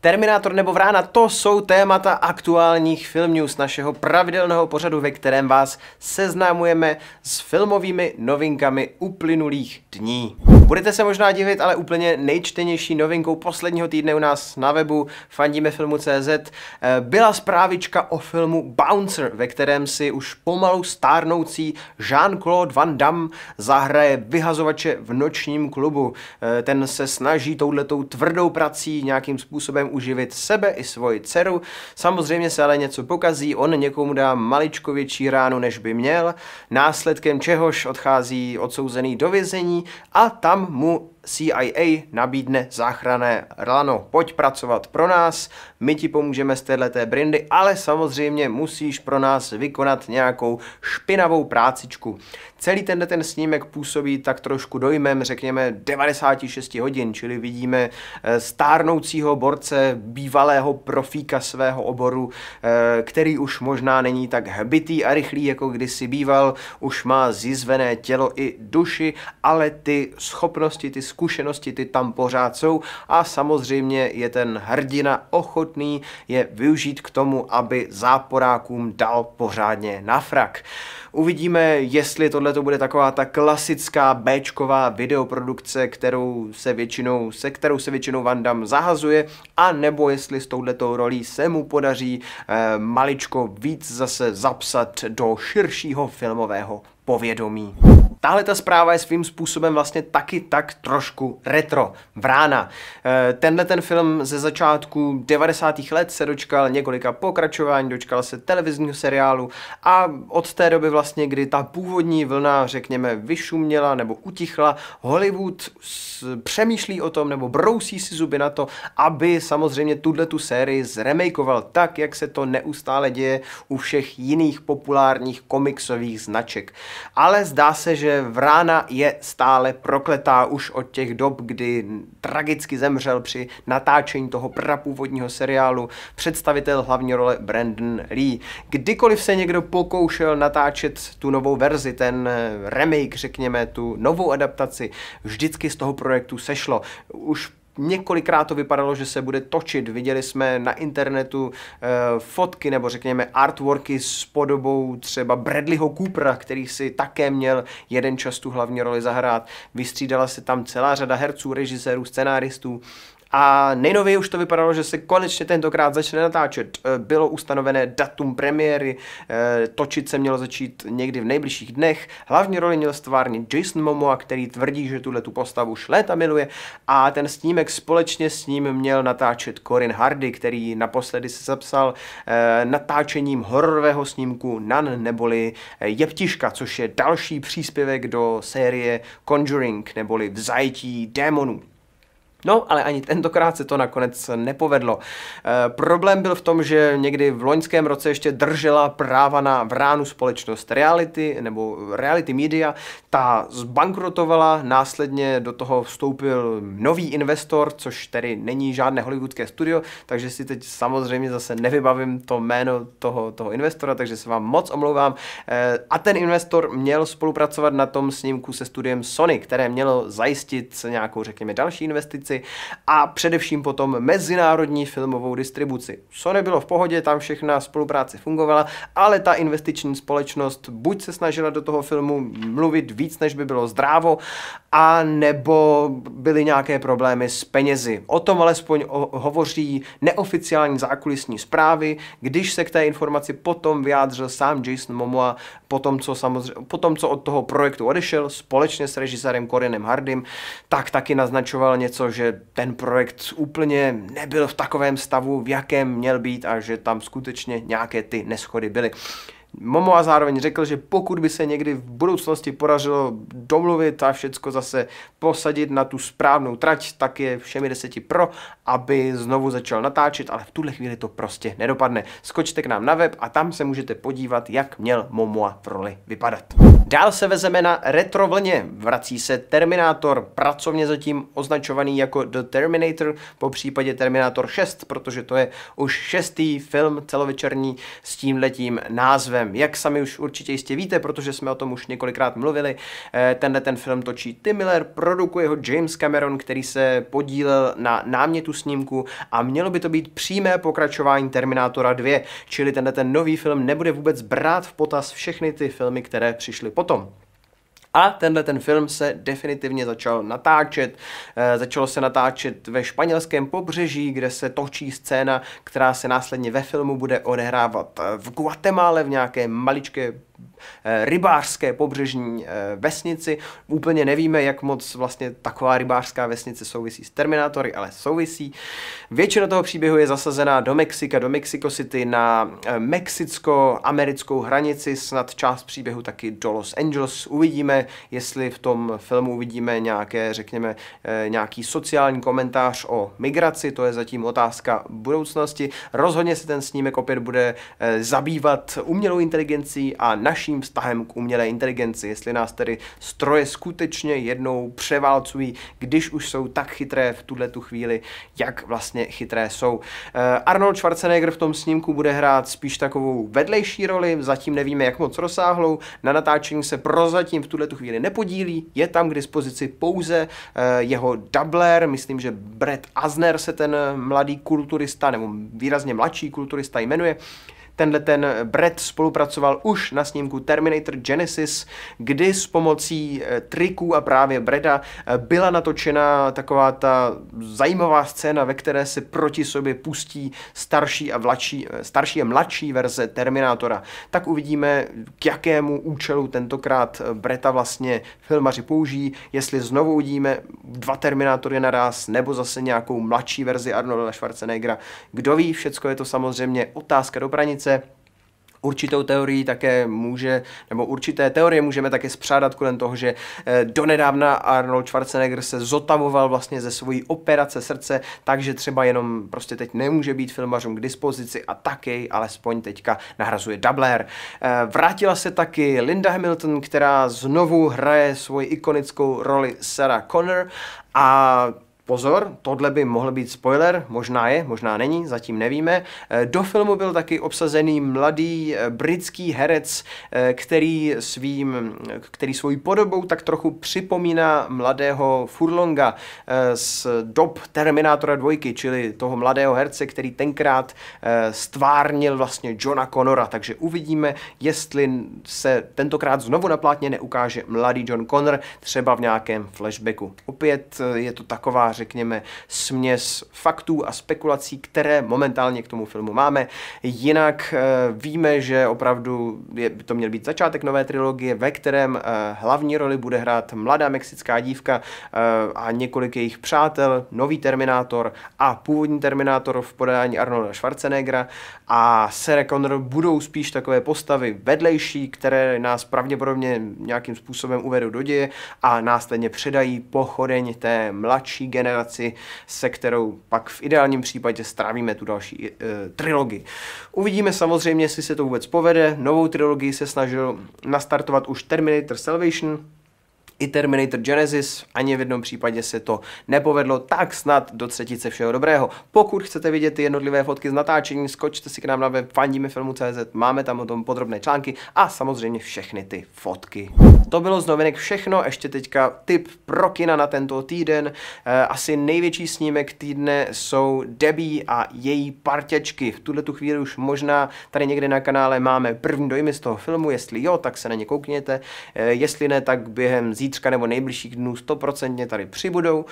Terminátor nebo Vrána, to jsou témata aktuálních film news našeho pravidelného pořadu, ve kterém vás seznámujeme s filmovými novinkami uplynulých dní. Budete se možná divit, ale úplně nejčtenější novinkou posledního týdne u nás na webu fandíme filmu CZ eh, byla zprávička o filmu Bouncer, ve kterém si už pomalu stárnoucí Jean-Claude Van Damme zahraje vyhazovače v nočním klubu. Eh, ten se snaží touhletou tvrdou prací nějakým způsobem uživit sebe i svoji dceru. Samozřejmě se ale něco pokazí, on někomu dá maličko větší ránu, než by měl, následkem čehož odchází odsouzený do vězení a tam Mu CIA nabídne záchrané rano Pojď pracovat pro nás, my ti pomůžeme z této brindy, ale samozřejmě musíš pro nás vykonat nějakou špinavou prácičku. Celý tenhle ten snímek působí tak trošku dojmem, řekněme, 96 hodin, čili vidíme eh, stárnoucího borce, bývalého profíka svého oboru, eh, který už možná není tak hbitý a rychlý, jako kdysi býval, už má zizvené tělo i duši, ale ty schopnosti, ty zkušenosti ty tam pořád jsou a samozřejmě je ten hrdina ochotný je využít k tomu, aby záporákům dal pořádně na frak. Uvidíme, jestli tohle to bude taková ta klasická Bčková videoprodukce, kterou se většinou, se kterou se většinou Van Damme zahazuje, a nebo jestli s touhletou rolí se mu podaří eh, maličko víc zase zapsat do širšího filmového povědomí. Tahle ta zpráva je svým způsobem vlastně taky tak trošku retro, vrána. E, tenhle ten film ze začátku 90. let se dočkal několika pokračování, dočkal se televizního seriálu a od té doby vlastně, kdy ta původní vlna, řekněme, vyšuměla nebo utichla, Hollywood přemýšlí o tom nebo brousí si zuby na to, aby samozřejmě tuhle tu sérii zremakeoval tak, jak se to neustále děje u všech jiných populárních komiksových značek. Ale zdá se, že že Vrána je stále prokletá už od těch dob, kdy tragicky zemřel při natáčení toho prapůvodního seriálu představitel hlavní role Brandon Lee. Kdykoliv se někdo pokoušel natáčet tu novou verzi, ten remake, řekněme, tu novou adaptaci, vždycky z toho projektu sešlo. Už Několikrát to vypadalo, že se bude točit. Viděli jsme na internetu e, fotky nebo řekněme artworky s podobou třeba Bradleyho Coopera, který si také měl jeden čas tu hlavní roli zahrát. Vystřídala se tam celá řada herců, režisérů, scenáristů. A nejnověji už to vypadalo, že se konečně tentokrát začne natáčet. Eh, bylo ustanovené datum premiéry, eh, točit se mělo začít někdy v nejbližších dnech. Hlavní roli měl stvárnit Jason Momoa, který tvrdí, že tuhle tu postavu už léta miluje a ten snímek společně s ním měl natáčet Corin Hardy, který naposledy se zapsal eh, natáčením hororového snímku Nan neboli Jeptiška, což je další příspěvek do série Conjuring neboli Vzajetí démonů. No, ale ani tentokrát se to nakonec nepovedlo. E, problém byl v tom, že někdy v loňském roce ještě držela práva na vránu společnost Reality nebo Reality Media. Ta zbankrotovala, následně do toho vstoupil nový investor, což tedy není žádné hollywoodské studio, takže si teď samozřejmě zase nevybavím to jméno toho, toho investora, takže se vám moc omlouvám. E, a ten investor měl spolupracovat na tom snímku se studiem Sony, které mělo zajistit nějakou, řekněme, další investici akvizici a především potom mezinárodní filmovou distribuci. Co nebylo v pohodě, tam všechna spolupráce fungovala, ale ta investiční společnost buď se snažila do toho filmu mluvit víc, než by bylo zdrávo, a nebo byly nějaké problémy s penězi. O tom alespoň o- hovoří neoficiální zákulisní zprávy, když se k té informaci potom vyjádřil sám Jason Momoa po tom, co, samozře- po tom, co od toho projektu odešel společně s režisérem Corinem Hardym, tak taky naznačoval něco, že ten projekt úplně nebyl v takovém stavu, v jakém měl být a že tam skutečně nějaké ty neschody byly. Momo a zároveň řekl, že pokud by se někdy v budoucnosti podařilo domluvit a všecko zase posadit na tu správnou trať, tak je všemi deseti pro, aby znovu začal natáčet, ale v tuhle chvíli to prostě nedopadne. Skočte k nám na web a tam se můžete podívat, jak měl Momoa v roli vypadat. Dál se vezeme na retro vlně. Vrací se Terminátor, pracovně zatím označovaný jako The Terminator, po případě Terminátor 6, protože to je už šestý film celovečerní s tímhletím názvem filmem. Jak sami už určitě jistě víte, protože jsme o tom už několikrát mluvili, eh, tenhle ten film točí Tim Miller, produkuje ho James Cameron, který se podílel na námětu snímku a mělo by to být přímé pokračování Terminátora 2, čili tenhle ten nový film nebude vůbec brát v potaz všechny ty filmy, které přišly potom. A tenhle ten film se definitivně začal natáčet. E, začalo se natáčet ve španělském pobřeží, kde se točí scéna, která se následně ve filmu bude odehrávat eh, v Guatemále v nějaké maličké eh, rybářské pobřežní vesnici. Úplně nevíme, jak moc vlastně taková rybářská vesnice souvisí s Terminátory, ale souvisí. Většina toho příběhu je zasazená do Mexika, do Mexico City, na mexicko-americkou hranici, snad část příběhu taky do Los Angeles. Uvidíme, jestli v tom filmu uvidíme nějaké, řekněme, eh, nějaký sociální komentář o migraci, to je zatím otázka budoucnosti. Rozhodně se ten snímek opět bude eh, zabývat umělou inteligencí a naším vztahem k umělé inteligenci, jestli nás tedy stroje skutečně jednou převálcují, když už jsou tak chytré v tuhle tu chvíli, jak vlastně chytré jsou. Eh, Arnold Schwarzenegger v tom snímku bude hrát spíš takovou vedlejší roli, zatím nevíme, jak moc rozsáhlou. Na natáčení se prozatím v tuhle tu chvíli nepodílí, je tam k dispozici pouze eh, jeho doubler, myslím, že Brett Azner se ten eh, mladý kulturista nebo výrazně mladší kulturista jmenuje, Tenhle ten Brett spolupracoval už na snímku Terminator Genesis, kdy s pomocí eh, triků a právě Breda eh, byla natočena taková ta zajímavá scéna, ve které se proti sobě pustí starší a, vlačí, eh, starší a mladší verze Terminátora. Tak uvidíme, k jakému účelu tentokrát Breta vlastně filmaři použijí, jestli znovu uvidíme dva Terminátory naraz, nebo zase nějakou mladší verzi Arnolda Schwarzeneggera. Kdo ví, všecko je to samozřejmě otázka do pranice, se určitou teorii také může, nebo určité teorie můžeme také spřádat kolem toho, že eh, donedávna Arnold Schwarzenegger se zotavoval vlastně ze svojí operace srdce, takže třeba jenom prostě teď nemůže být filmařům k dispozici a taky alespoň teďka nahrazuje Dabler. Eh, vrátila se taky Linda Hamilton, která znovu hraje svoji ikonickou roli Sarah Connor a Pozor, tohle by mohl být spoiler, možná je, možná není, zatím nevíme. Eh, do filmu byl taky obsazený mladý eh, britský herec, eh, který, svým, který svojí podobou tak trochu připomíná mladého Furlonga z dob Terminátora 2, čili toho mladého herce, který tenkrát stvárnil vlastně Johna Connora. Takže uvidíme, jestli se tentokrát znovu plátně neukáže mladý John Connor, třeba v nějakém flashbacku. Opět je to taková řekněme, směs faktů a spekulací, které momentálně k tomu filmu máme. Jinak eh, víme, že opravdu je, to měl být začátek nové trilogie, ve kterém eh, hlavní roli bude hrát mladá mexická dívka eh, a několik jejich přátel, nový Terminátor a původní Terminátor v podání Arnolda Schwarzeneggera a Sarah Connor budou spíš takové postavy vedlejší, které nás pravděpodobně nějakým způsobem uvedou do děje a následně předají pochodeň té mladší generace generaci, se kterou pak v ideálním případě strávíme tu další e, trilogii. Uvidíme samozřejmě, jestli se to vůbec povede. Novou trilogii se snažil nastartovat už Terminator Salvation, i Terminator Genesis, ani v jednom případě se to nepovedlo, tak snad do třetice všeho dobrého. Pokud chcete vidět ty jednotlivé fotky z natáčení, skočte si k nám na web fandímefilmu.cz, máme tam o tom podrobné články a samozřejmě všechny ty fotky. To bylo z novinek všechno, ještě teďka tip pro kina na tento týden. Eh, asi největší snímek týdne jsou Debbie a její partěčky. V tuhle tu chvíli už možná tady někde na kanále máme první dojmy z toho filmu, jestli jo, tak se na ně koukněte, eh, jestli ne, tak během zítra zítřka nebo nejbližších dnů stoprocentně tady přibudou.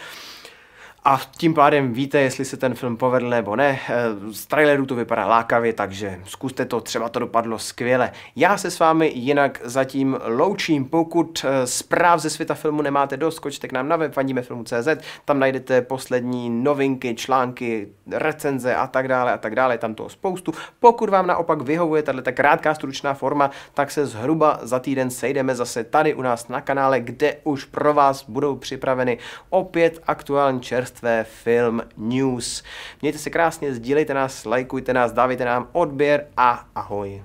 A tím pádem víte, jestli se ten film povedl nebo ne. Eh, z traileru to vypadá lákavě, takže zkuste to, třeba to dopadlo skvěle. Já se s vámi jinak zatím loučím. Pokud eh, zpráv ze světa filmu nemáte dost, skočte k nám na web fandimefilmu.cz, tam najdete poslední novinky, články, recenze a tak dále a tak dále, tam toho spoustu. Pokud vám naopak vyhovuje ta krátká stručná forma, tak se zhruba za týden sejdeme zase tady u nás na kanále, kde už pro vás budou připraveny opět aktuální čerstvé čerstvé film news. Mějte se krásně, sdílejte nás, lajkujte nás, dávejte nám odběr a ahoj.